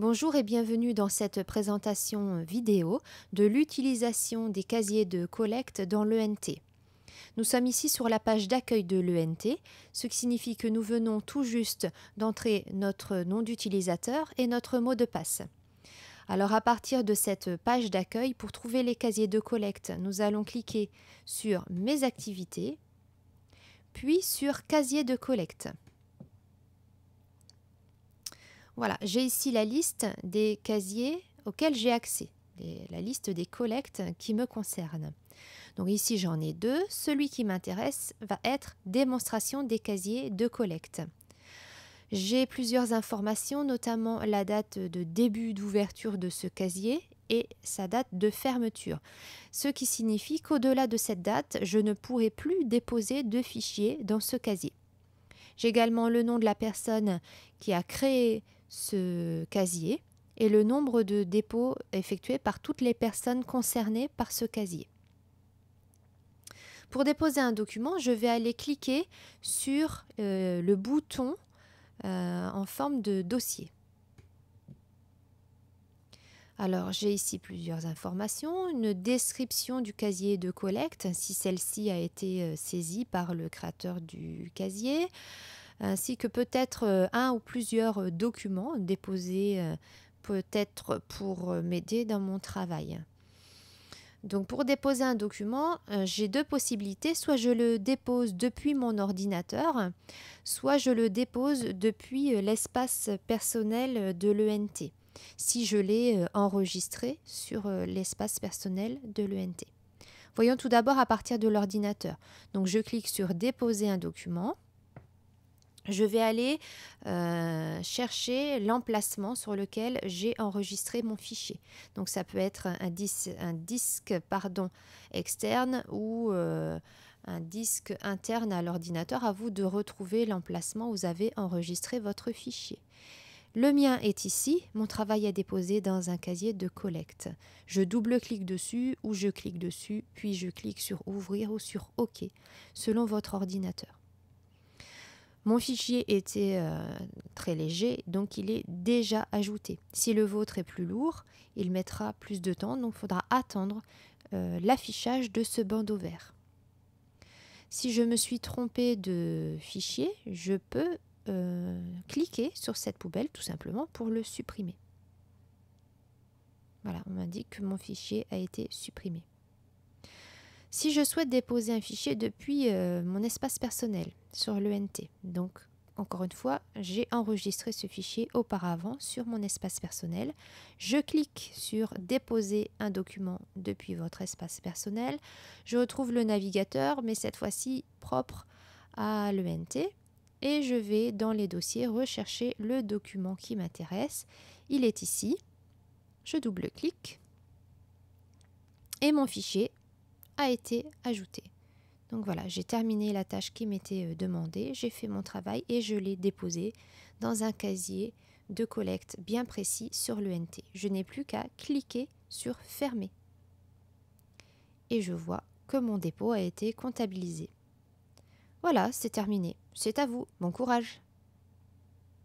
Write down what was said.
Bonjour et bienvenue dans cette présentation vidéo de l'utilisation des casiers de collecte dans l'ENT. Nous sommes ici sur la page d'accueil de l'ENT, ce qui signifie que nous venons tout juste d'entrer notre nom d'utilisateur et notre mot de passe. Alors à partir de cette page d'accueil, pour trouver les casiers de collecte, nous allons cliquer sur « Mes activités » puis sur « Casier de collecte ». Voilà, j'ai ici la liste des casiers auxquels j'ai accès, la liste des collectes qui me concernent. Donc ici j'en ai deux. Celui qui m'intéresse va être démonstration des casiers de collecte. J'ai plusieurs informations, notamment la date de début d'ouverture de ce casier et sa date de fermeture. Ce qui signifie qu'au-delà de cette date, je ne pourrai plus déposer de fichiers dans ce casier. J'ai également le nom de la personne qui a créé ce casier et le nombre de dépôts effectués par toutes les personnes concernées par ce casier. Pour déposer un document, je vais aller cliquer sur euh, le bouton euh, en forme de dossier. Alors j'ai ici plusieurs informations, une description du casier de collecte si celle-ci a été euh, saisie par le créateur du casier, ainsi que peut-être euh, un ou plusieurs euh, documents déposés euh, peut-être pour m'aider dans mon travail. Donc pour déposer un document, j'ai deux possibilités. Soit je le dépose depuis mon ordinateur, soit je le dépose depuis l'espace personnel de l'ENT, si je l'ai enregistré sur l'espace personnel de l'ENT. Voyons tout d'abord à partir de l'ordinateur. Donc je clique sur déposer un document je vais aller euh, chercher l'emplacement sur lequel j'ai enregistré mon fichier. Donc ça peut être un, disque pardon, externe ou euh, un disque interne à l'ordinateur. À vous de retrouver l'emplacement où vous avez enregistré votre fichier. Le mien est ici, mon travail est déposé dans un casier de collecte. Je double-clique dessus ou je clique dessus, puis je clique sur Ouvrir ou sur OK, selon votre ordinateur. Mon fichier était euh, très léger, donc il est déjà ajouté. Si le vôtre est plus lourd, il mettra plus de temps, donc il faudra attendre euh, l'affichage de ce bandeau vert. Si je me suis trompé de fichier, je peux euh, cliquer sur cette poubelle tout simplement pour le supprimer. Voilà, on m'indique que mon fichier a été supprimé si je souhaite déposer un fichier depuis euh, mon espace personnel sur l'ENT. Donc, encore une fois, j'ai enregistré ce fichier auparavant sur mon espace personnel. Je clique sur déposer un document depuis votre espace personnel. Je retrouve le navigateur, mais cette fois-ci propre à l'ENT. Et je vais dans les dossiers rechercher le document qui m'intéresse. Il est ici. Je double-clique. Et mon fichier a été ajouté. Donc voilà, j'ai terminé la tâche qui m'était euh, demandée, j'ai fait mon travail et je l'ai déposé dans un casier de collecte bien précis sur l'ENT. Je n'ai plus qu'à cliquer sur Fermer. Et je vois que mon dépôt a été comptabilisé. Voilà, c'est terminé. C'est à vous, bon courage